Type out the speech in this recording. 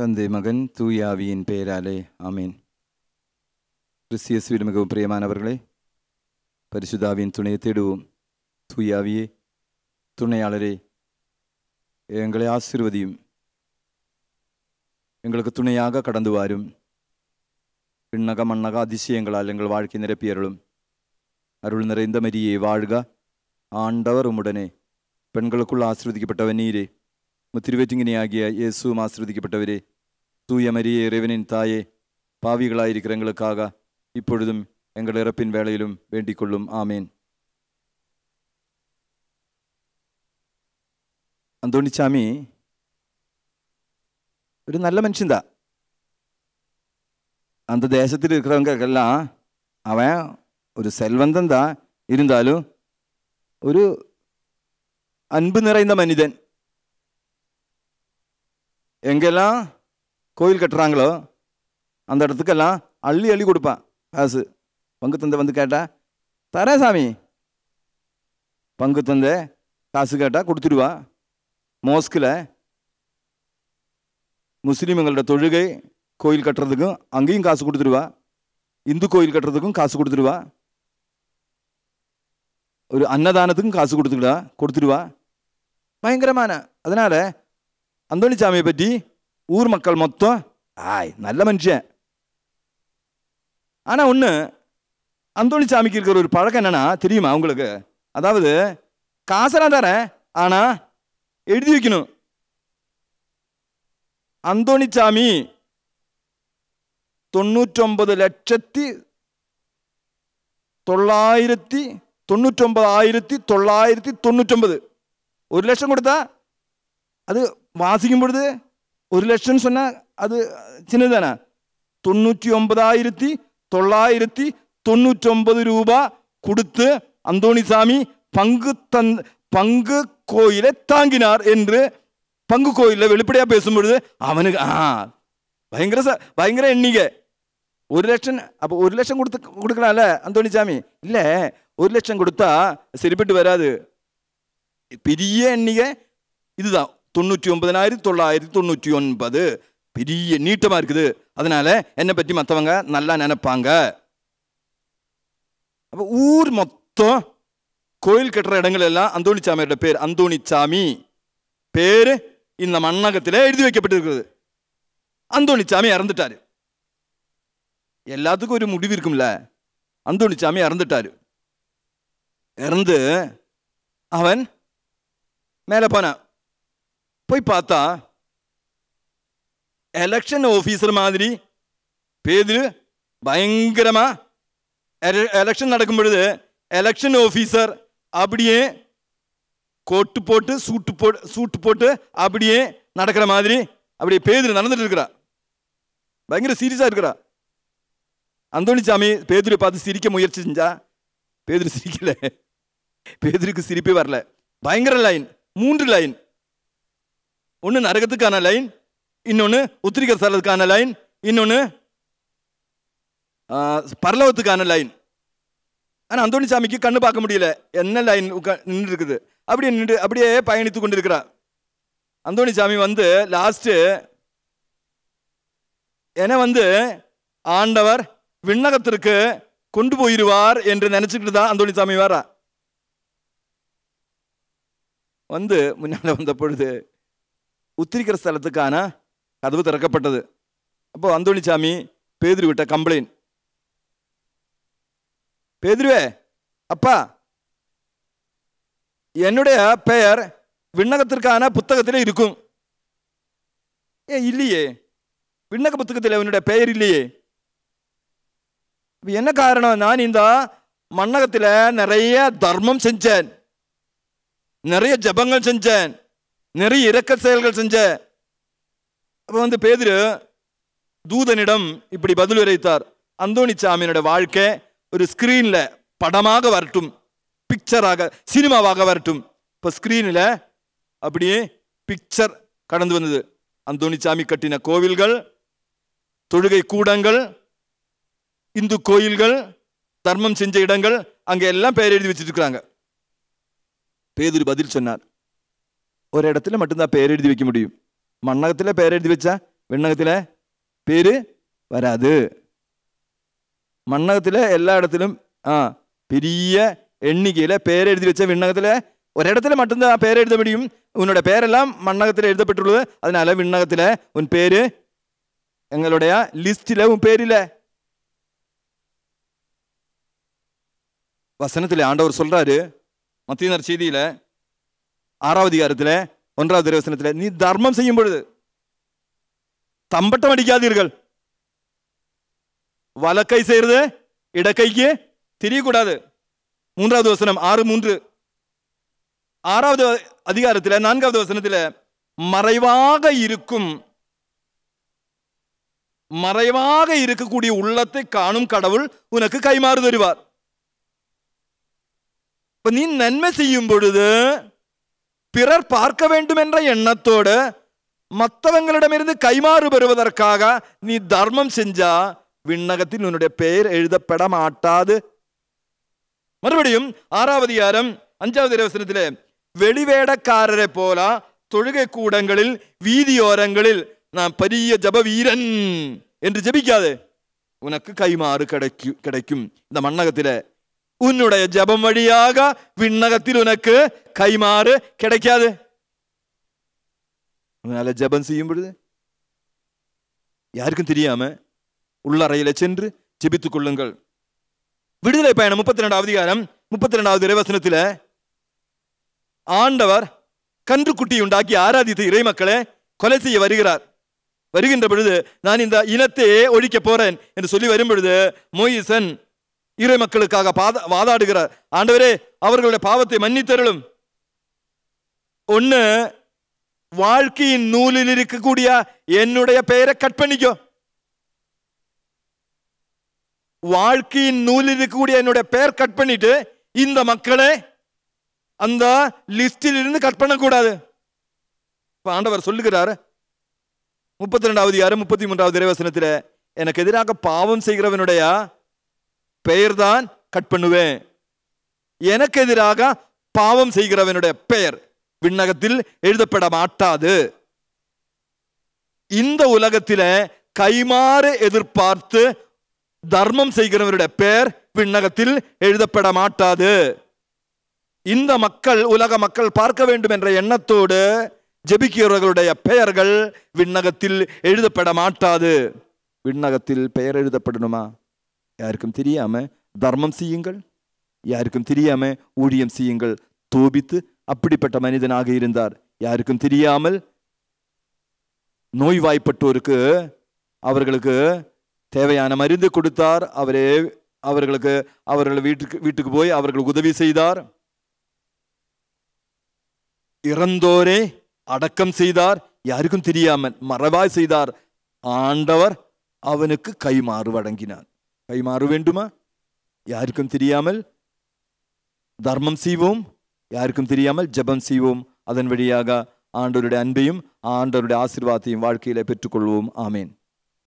தந்தை மகன் தூயாவியின் பெயராலே ஆமீன் கிறிஸ்தியசுவில் மிகவும் பிரியமானவர்களே பரிசுதாவின் துணையை தேடுவோம் தூயாவியே துணையாளரே எங்களை ஆசிர்வதியும் எங்களுக்கு துணையாக கடந்து வாரும் விண்ணக மண்ணக அதிசயங்களால் எங்கள் வாழ்க்கை நிரப்பியருளும் அருள் நிறைந்த மரியே வாழ்க ஆண்டவர் உடனே பெண்களுக்குள் ஆசிர்வதிக்கப்பட்டவன் நீரே തിരുവറ്റിങ്ങനെയാകിയ இயேசுவும் ஆசிரதிக்கப்பட்டவரே தூய மரிய இறைவனின் தாயே பாவிகளாயிருக்கிற எங்களுக்காக இப்பொழுதும் எங்கள் இறப்பின் வேளையிலும் வேண்டிக் கொள்ளும் ஆமேன் അന്തോണിച്ചാമി ഒരു നല്ല മനുഷ്യൻ താ അന്ത ദേശത്തിൽ இருக்கிறவங்கெல்லாம் அவன் ஒரு செல்வந்தன் தான் இருந்தாலும் ஒரு அன்பு நிறைந்த மனிதன் எங்கெல்லாம் கோயில் கட்டுறாங்களோ அந்த இடத்துக்கெல்லாம் அள்ளி அள்ளி கொடுப்பான் காசு பங்கு தந்தை வந்து கேட்டா தரேன் சாமி பங்கு தந்தை காசு கேட்டால் கொடுத்துடுவா மோஸ்கில் முஸ்லீம்களோட தொழுகை கோயில் கட்டுறதுக்கும் அங்கேயும் காசு கொடுத்துடுவா இந்து கோயில் கட்டுறதுக்கும் காசு கொடுத்துடுவா ஒரு அன்னதானத்துக்கும் காசு கொடுத்துடுவா கொடுத்துடுவா பயங்கரமான அதனால் சாமியை பற்றி ஊர் மக்கள் மொத்தம் ஆய் நல்ல மனுஷன் ஆனால் ஒன்று அந்தோணி சாமிக்கு இருக்கிற ஒரு பழக்கம் என்னென்னா தெரியுமா உங்களுக்கு அதாவது காசெல்லாம் தரேன் ஆனால் எழுதி வைக்கணும் அந்தோனி சாமி தொண்ணூற்றொம்பது லட்சத்தி தொள்ளாயிரத்தி தொண்ணூற்றொம்பதாயிரத்தி தொள்ளாயிரத்தி தொண்ணூற்றொம்பது ஒரு லட்சம் கொடுத்தா அது வாசிக்கும் பொழுது ஒரு லட்சம் சொன்னால் அது சின்னதானே தொண்ணூற்றி ஒன்பதாயிரத்தி தொள்ளாயிரத்தி தொண்ணூற்றி ஒன்பது ரூபா கொடுத்து அந்தோணிசாமி பங்கு தந் பங்கு கோயிலை தாங்கினார் என்று பங்கு கோயிலில் வெளிப்படையாக பேசும்பொழுது அவனுக்கு ஆ பயங்கர ச பயங்கர எண்ணிக்கை ஒரு லட்சம் அப்போ ஒரு லட்சம் கொடுத்து கொடுக்கலாம்ல அந்தோணிசாமி இல்லை ஒரு லட்சம் கொடுத்தா சரிப்பட்டு வராது பெரிய எண்ணிக்கை இதுதான் தொண்ணூற்றி ஒன்பதனாயிரத்தி தொள்ளாயிரத்தி தொண்ணூற்றி ஒன்பது பெரிய நீட்டமாக இருக்குது அதனால் என்னை பற்றி மற்றவங்க நல்லா நினைப்பாங்க அப்போ ஊர் மொத்தம் கோயில் கட்டுற இடங்கள் எல்லாம் அந்தோணிச்சாமியோட பேர் அந்தோணிச்சாமி பேர் இந்த மண்ணகத்தில் எழுதி வைக்கப்பட்டிருக்கிறது அந்தோணிச்சாமி இறந்துட்டார் எல்லாத்துக்கும் ஒரு முடிவு இருக்கும்ல அந்தோணிச்சாமி இறந்துட்டார் இறந்து அவன் மேலே போனான் போய் பார்த்தா எலெக்ஷன் ஆஃபீஸர் மாதிரி பேதில் பயங்கரமாக எலெக்ஷன் நடக்கும் பொழுது எலெக்ஷன் ஆஃபீஸர் அப்படியே கோட்டு போட்டு சூட்டு போ சூட்டு போட்டு அப்படியே நடக்கிற மாதிரி அப்படியே பேதில் நடந்துட்டு இருக்கிறா பயங்கர சீரியஸாக இருக்கிறா அந்தோணிசாமி பேதிரை பார்த்து சிரிக்க முயற்சி செஞ்சா பேதிரி சிரிக்கல பேதிருக்கு சிரிப்பே வரல பயங்கர லைன் மூன்று லைன் ஒன்று நரகத்துக்கான லைன் இன்னொன்று உத்திரிகர் ஸ்தலத்துக்கான லைன் இன்னொன்று பரலவத்துக்கான லைன் ஆனால் அந்தோணி சாமிக்கு கண்ணு பார்க்க முடியல என்ன லைன் நின்று இருக்குது அப்படியே நின்று அப்படியே பயணித்து கொண்டு அந்தோணி சாமி வந்து லாஸ்ட்டு என்னை வந்து ஆண்டவர் விண்ணகத்திற்கு கொண்டு போயிடுவார் என்று நினச்சிக்கிட்டு தான் அந்தோணி சாமி வர்றான் வந்து முன்னால் வந்த பொழுது உத்திரிக்கிற ஸ்தலத்துக்கான கதவு திறக்கப்பட்டது அப்போ അപ്പോൾ അന്തോണിച്ചാമി விட்ட கம்ப்ளைண்ட் കംപ്ലൈൻറ്റ് பேதுருவே அப்பா என்னுடைய பெயர் விண்ணகத்திற்கான புத்தகத்தில் இருக்கும் ஏ இல்லையே விண்ணக புத்தகத்தில் அவனுடைய பெயர் இல்லையே என்ன காரணம் நான் இந்த மண்ணகத்தில் நிறைய தர்மம் செஞ்சேன் நிறைய ஜபங்கள் செஞ்சேன் நிறைய இறக்க செயல்கள் செஞ்ச அப்போ வந்து பேதிரு தூதனிடம் இப்படி பதில் உரைத்தார் சாமியினுடைய வாழ்க்கை ஒரு ஸ்கிரீனில் படமாக வரட்டும் பிக்சராக சினிமாவாக வரட்டும் இப்போ ஸ்கிரீனில் அப்படியே பிக்சர் கடந்து வந்தது அந்தோணிச்சாமி கட்டின கோவில்கள் தொழுகை கூடங்கள் இந்து கோயில்கள் தர்மம் செஞ்ச இடங்கள் அங்கே எல்லாம் பெயர் எழுதி வச்சுருக்கிறாங்க பேதிரி பதில் சொன்னார் ഒരിടത്തിൽ மட்டும்தான் പേര് എഴുതി வைக்க முடியும் மண்ணகத்தில் பேர் எழுதி வச்சா விண்ணகத்தில் பேர் வராது மண்ணகத்தில் எல்லா இடத்திலும் ஆ பெரிய எண்ணிக்கையில் பேர் எழுதி வச்ச விண்ணகத்தில் ഒരിടത്തിൽ മറ്റൊന്ന് ആ പേരെഴുത പിടിയും ഉന്നോട് പേരെല്ലാം മണ്ണകത്തിൽ എഴുതപ്പെട്ടുള്ളത് അതിനാൽ വിണ്ണകത്തിലെ ഉൻ പേര് എങ്ങളുടെ ആ ലിസ്റ്റിലെ ഉൻ പേരിലെ വസനത്തിലെ ആണ്ടവർ சொல்றாரு மத்திய நற்செய்தியில் ஆறாவது காரத்தில் ஒன்றாவது இருவசனத்தில் நீ தர்மம் செய்யும் பொழுது தம்பட்டம் அடிக்காதீர்கள் வலக்கை செய்யறது இடக்கைக்கு தெரியக்கூடாது மூன்றாவது வசனம் ஆறு மூன்று ஆறாவது அதிகாரத்தில் நான்காவது வசனத்தில் மறைவாக இருக்கும் மறைவாக இருக்கக்கூடிய உள்ளத்தை காணும் கடவுள் உனக்கு கைமாறு தருவார் இப்ப நீ நன்மை செய்யும் பொழுது பிறர் பார்க்க வேண்டும் என்ற எண்ணத்தோடு மற்றவங்களிடமிருந்து கைமாறு பெறுவதற்காக நீ தர்மம் செஞ்சா விண்ணகத்தில் உன்னுடைய பெயர் எழுதப்பட மாட்டாது மறுபடியும் ஆறாவது யாரம் அஞ்சாவது இரவசனத்திலே வெளிவேடக்காரரை போல தொழுகை கூடங்களில் வீதியோரங்களில் நான் பெரிய ஜப வீரன் என்று ஜபிக்காது உனக்கு கைமாறு கிடைக்கும் கிடைக்கும் இந்த மன்னகத்திலே உன்னுடைய ஜபம் வழியாக விண்ணகத்தில் உனக்கு கைமாறு கிடைக்காது அதனால ஜபம் செய்யும் பொழுது யாருக்கும் தெரியாம உள்ளறையில சென்று ஜெபித்துக் கொள்ளுங்கள் விடுதலை பயணம் முப்பத்தி ரெண்டாவது அதிகாரம் முப்பத்தி ரெண்டாவது இறைவசனத்தில் ஆண்டவர் கன்றுக்குட்டி உண்டாக்கி ஆராதித்த இறை மக்களை கொலை செய்ய வருகிறார் வருகின்ற பொழுது நான் இந்த இனத்தையே ஒழிக்க போறேன் என்று சொல்லி வரும் பொழுது மொயிசன் இறை மக்களுக்காக பாத வாதாடுகிறார் ஆண்டவரே அவர்களுடைய பாவத்தை மன்னித்தருளும் ஒன்று வாழ்க்கையின் நூலில் இருக்கக்கூடிய என்னுடைய பெயரை கட் பண்ணிக்கோ வாழ்க்கையின் நூலில் இருக்கக்கூடிய என்னுடைய பெயர் கட் பண்ணிட்டு இந்த மக்களை அந்த லிஸ்டில் இருந்து கட் பண்ணக்கூடாது ஆண்டவர் சொல்லுகிறாரு முப்பத்தி ரெண்டாவது யாரு முப்பத்தி மூன்றாவது இறைவசனத்தில் எனக்கு எதிராக பாவம் செய்கிறவனுடைய பெயர் தான் கட் பண்ணுவேன் எனக்கு எதிராக பாவம் செய்கிறவனுடைய பெயர் விண்ணகத்தில் எழுதப்பட மாட்டாது இந்த உலகத்தில கைமாறு எதிர்பார்த்து தர்மம் செய்கிறவருடைய பெயர் விண்ணகத்தில் எழுதப்பட மாட்டாது இந்த மக்கள் உலக மக்கள் பார்க்க வேண்டும் என்ற எண்ணத்தோடு ஜெபிக்கிறவர்களுடைய பெயர்கள் விண்ணகத்தில் எழுதப்பட மாட்டாது விண்ணகத்தில் பெயர் எழுதப்படணுமா யாருக்கும் தெரியாம தர்மம் செய்யுங்கள் யாருக்கும் தெரியாம ஊழியம் செய்யுங்கள் தோபித்து அப்படிப்பட்ட மனிதனாக இருந்தார் யாருக்கும் தெரியாமல் நோய்வாய்ப்பட்டோருக்கு அவர்களுக்கு தேவையான மருந்து கொடுத்தார் அவரே அவர்களுக்கு அவர்கள் வீட்டுக்கு வீட்டுக்கு போய் அவர்களுக்கு உதவி செய்தார் இறந்தோரே அடக்கம் செய்தார் யாருக்கும் தெரியாமல் மறவாய் செய்தார் ஆண்டவர் அவனுக்கு கைமாறு வழங்கினார் கைமாறு வேண்டுமா யாருக்கும் தெரியாமல் தர்மம் செய்வோம் யாருக்கும் தெரியாமல் ஜபம் செய்வோம் அதன் வழியாக ஆண்டோருடைய அன்பையும் ஆண்டோருடைய ஆசிர்வாதத்தையும் வாழ்க்கையில் பெற்றுக்கொள்வோம் ஆமேன்